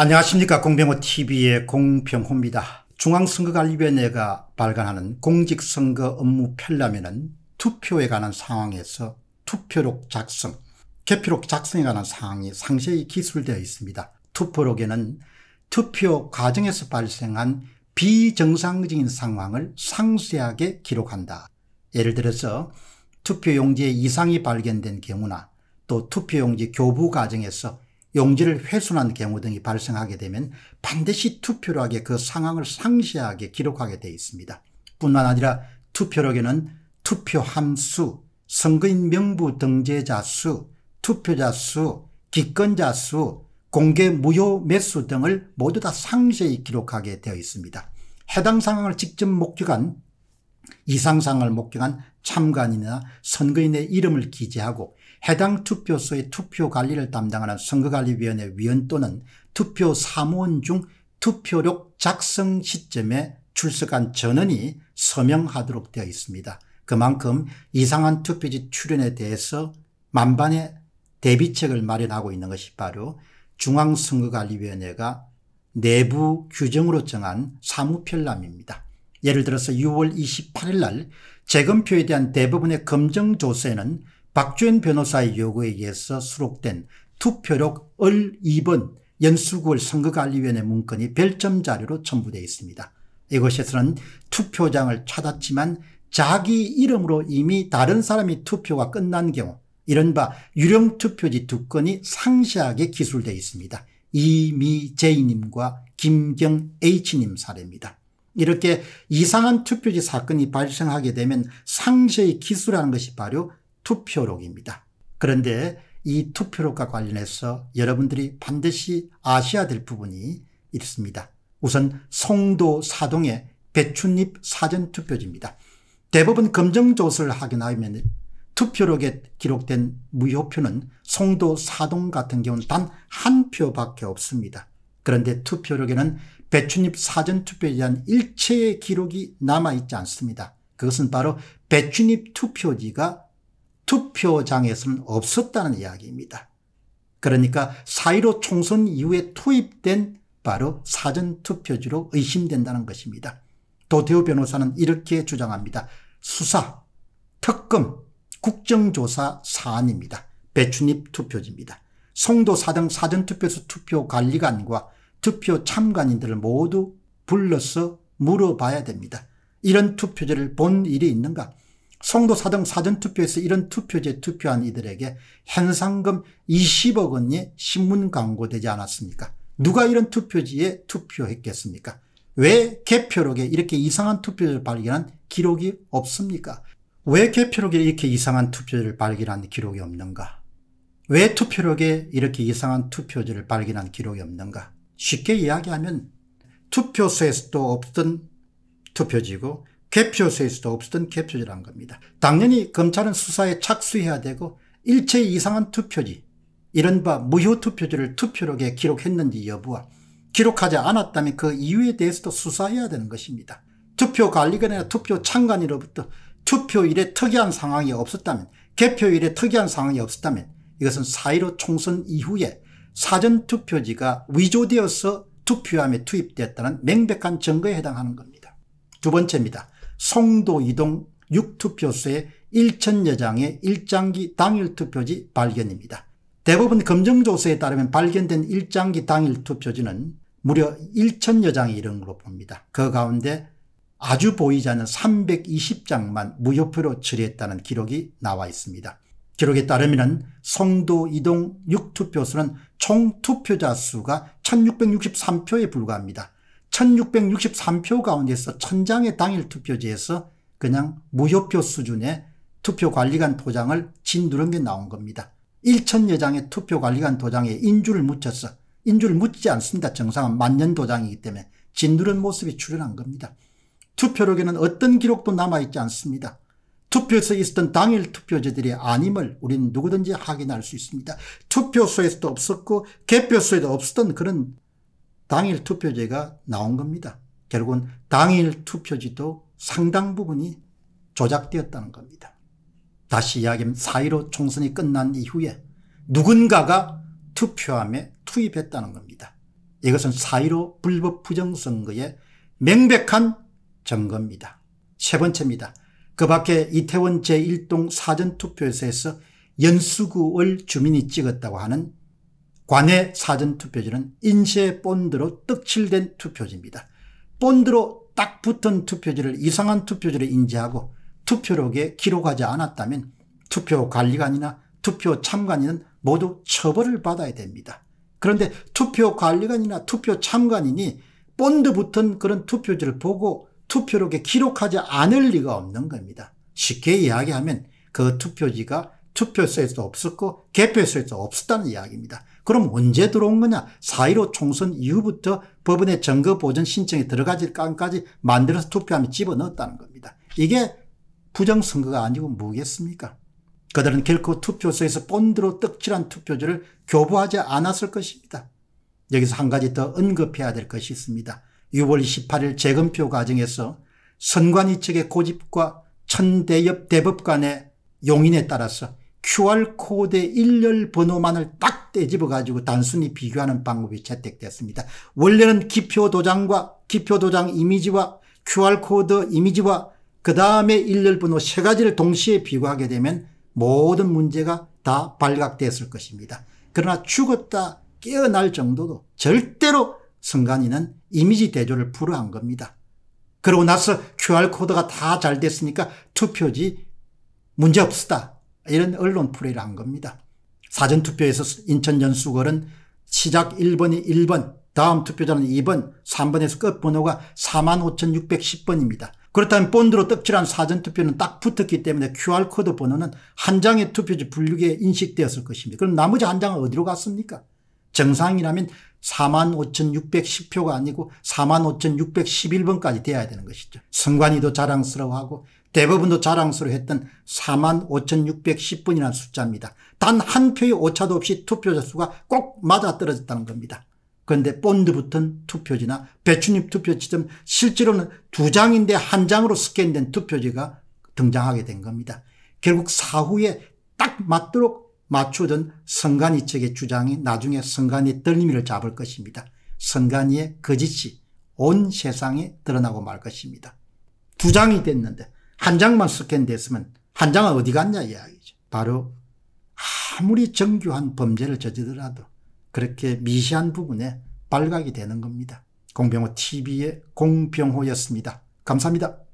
안녕하십니까 공병호TV의 공병호입니다. 중앙선거관리위원회가 발간하는 공직선거 업무 편람에는 투표에 관한 상황에서 투표록 작성, 개표록 작성에 관한 사항이 상세히 기술되어 있습니다. 투표록에는 투표 과정에서 발생한 비정상적인 상황을 상세하게 기록한다. 예를 들어서 투표용지에 이상이 발견된 경우나 또 투표용지 교부 과정에서 용지를 훼손한 경우 등이 발생하게 되면 반드시 투표록에 그 상황을 상시하게 기록하게 되어 있습니다. 뿐만 아니라 투표록에는 투표 함수, 선거인 명부 등재자 수, 투표자 수, 기권자 수, 공개 무효 매수 등을 모두 다 상세히 기록하게 되어 있습니다. 해당 상황을 직접 목격한 이상상을 목격한 참관이나 인 선거인의 이름을 기재하고 해당 투표소의 투표 관리를 담당하는 선거관리위원회 위원 또는 투표 사무원 중 투표록 작성 시점에 출석한 전원이 서명하도록 되어 있습니다. 그만큼 이상한 투표지 출연에 대해서 만반의 대비책을 마련하고 있는 것이 바로 중앙선거관리위원회가 내부 규정으로 정한 사무편람입니다. 예를 들어서 6월 28일 날 재검표에 대한 대부분의 검증조서에는 박주현 변호사의 요구에 의해서 수록된 투표록 을 2번 연수구월 선거관리위원회 문건이 별점 자료로 첨부되어 있습니다. 이곳에서는 투표장을 찾았지만 자기 이름으로 이미 다른 사람이 투표가 끝난 경우 이른바 유령투표지 두 건이 상시하게 기술되어 있습니다. 이미제이님과 김경H님 사례입니다. 이렇게 이상한 투표지 사건이 발생하게 되면 상세히기술하는 것이 바로 투표록입니다. 그런데 이 투표록과 관련해서 여러분들이 반드시 아셔야 될 부분이 있습니다. 우선 송도 사동의 배춧잎 사전투표지입니다. 대법원 검정조사를확인하면 투표록에 기록된 무효표는 송도 사동 같은 경우는 단 한 표밖에 없습니다. 그런데 투표록에는 배춧잎 사전투표에 대한 일체의 기록이 남아있지 않습니다. 그것은 바로 배춧잎 투표지가 투표장에서는 없었다는 이야기입니다. 그러니까 4 1 5 총선 이후에 투입된 바로 사전투표지로 의심된다는 것입니다. 도태우 변호사는 이렇게 주장합니다. 수사, 특검, 국정조사 사안입니다. 배추잎 투표지입니다. 송도 사등 사전투표소 투표관리관과 투표 참관인들을 모두 불러서 물어봐야 됩니다. 이런 투표제를 본 일이 있는가? 송도사 등 사전투표에서 이런 투표제 투표한 이들에게 현상금 20억 원이 신문 광고되지 않았습니까? 누가 이런 투표지에 투표했겠습니까? 왜 개표록에 이렇게 이상한 투표를 발견한 기록이 없습니까? 왜 개표록에 이렇게 이상한 투표를 발견한 기록이 없는가? 왜 투표록에 이렇게 이상한 투표지를 발견한 기록이 없는가? 쉽게 이야기하면 투표소에서도 없던 투표지고 개표소에서도 없던 개표지란 겁니다. 당연히 검찰은 수사에 착수해야 되고 일체 이상한 투표지 이른바 무효 투표지를 투표록에 기록했는지 여부와 기록하지 않았다면 그 이유에 대해서도 수사해야 되는 것입니다. 투표관리관이나 투표참관으로부터 투표일에 특이한 상황이 없었다면 개표일에 특이한 상황이 없었다면 이것은 4.15 총선 이후에 사전투표지가 위조되어서 투표함에 투입됐다는 명백한 증거에 해당하는 겁니다. 두 번째입니다. 송도 이동 6투표소의 1천여 장의 일장기 당일 투표지 발견입니다. 대부분검증조서에 따르면 발견된 일장기 당일 투표지는 무려 1천여 장이이런 걸로 봅니다. 그 가운데 아주 보이지 않는 320장만 무효표로 처리했다는 기록이 나와 있습니다. 기록에 따르면 성도 이동 6투표수는 총 투표자 수가 1663표에 불과합니다. 1663표 가운데서 천장의 당일 투표지에서 그냥 무효표 수준의 투표관리관 도장을 진두른 게 나온 겁니다. 1천여 장의 투표관리관 도장에 인주를 묻혔어. 인주를 묻지 않습니다. 정상은 만년 도장이기 때문에 진두른 모습이 출현한 겁니다. 투표록에는 어떤 기록도 남아있지 않습니다. 투표소에 있었던 당일 투표자들의 아님을 우리는 누구든지 확인할 수 있습니다. 투표소에서도 없었고 개표소에도 없었던 그런 당일 투표제가 나온 겁니다. 결국은 당일 투표지도 상당 부분이 조작되었다는 겁니다. 다시 이야기하면 4.15 총선이 끝난 이후에 누군가가 투표함에 투입했다는 겁니다. 이것은 4.15 불법 부정선거의 명백한 증거입니다. 세 번째입니다. 그 밖에 이태원 제1동 사전투표소에서 연수구을 주민이 찍었다고 하는 관내 사전투표지는 인쇄 본드로 떡칠된 투표지입니다. 본드로 딱 붙은 투표지를 이상한 투표지를 인지하고 투표록에 기록하지 않았다면 투표관리관이나 투표참관인은 모두 처벌을 받아야 됩니다. 그런데 투표관리관이나 투표참관인이 본드 붙은 그런 투표지를 보고 투표록에 기록하지 않을 리가 없는 겁니다. 쉽게 이야기하면 그 투표지가 투표소에서 없었고 개표소에서 없었다는 이야기입니다. 그럼 언제 들어온 거냐? 4.15 총선 이후부터 법원의 증거 보전 신청에 들어가질 까지 만들어서 투표함에 집어넣었다는 겁니다. 이게 부정선거가 아니고 뭐겠습니까? 그들은 결코 투표소에서 본드로 떡칠한 투표지를 교부하지 않았을 것입니다. 여기서 한 가지 더 언급해야 될 것이 있습니다. 6월 28일 재검표 과정에서 선관위 측의 고집과 천대엽 대법관의 용인에 따라서 QR코드의 일렬 번호만을 딱 떼집어 가지고 단순히 비교하는 방법이 채택됐습니다. 원래는 기표 도장과 기표 도장 이미지와 QR코드 이미지와 그 다음에 일렬 번호 세 가지를 동시에 비교하게 되면 모든 문제가 다 발각됐을 것입니다. 그러나 죽었다 깨어날 정도도 절대로 선관위는 이미지 대조를 불허한 겁니다. 그러고 나서 QR코드가 다 잘 됐으니까 투표지 문제없다 이런 언론 플레이를 한 겁니다. 사전투표에서 인천전수걸은 시작 1번이 1번, 다음 투표자는 2번, 3번에서 끝 번호가 45,610번입니다. 그렇다면 본드로 떡칠한 사전투표는 딱 붙었기 때문에 QR코드 번호는 한 장의 투표지 분류기에 인식되었을 것입니다. 그럼 나머지 한 장은 어디로 갔습니까? 정상이라면 45,610표가 아니고 45,611번까지 돼야 되는 것이죠. 승관이도 자랑스러워하고 대부분도 자랑스러워했던 45,610번이라는 숫자입니다. 단 한 표의 오차도 없이 투표자 수가 꼭 맞아떨어졌다는 겁니다. 그런데 본드 붙은 투표지나 배추잎 투표지점 실제로는 두 장인데 한 장으로 스캔된 투표지가 등장하게 된 겁니다. 결국 사후에 딱 맞도록 맞추던 성간이 측의 주장이 나중에 성간이 떨림이를 잡을 것입니다. 성간이의 거짓이 온 세상에 드러나고 말 것입니다. 두 장이 됐는데 한 장만 스캔됐으면 한 장은 어디 갔냐 이야기죠. 바로 아무리 정교한 범죄를 저지더라도 그렇게 미시한 부분에 발각이 되는 겁니다. 공병호 TV의 공병호였습니다. 감사합니다.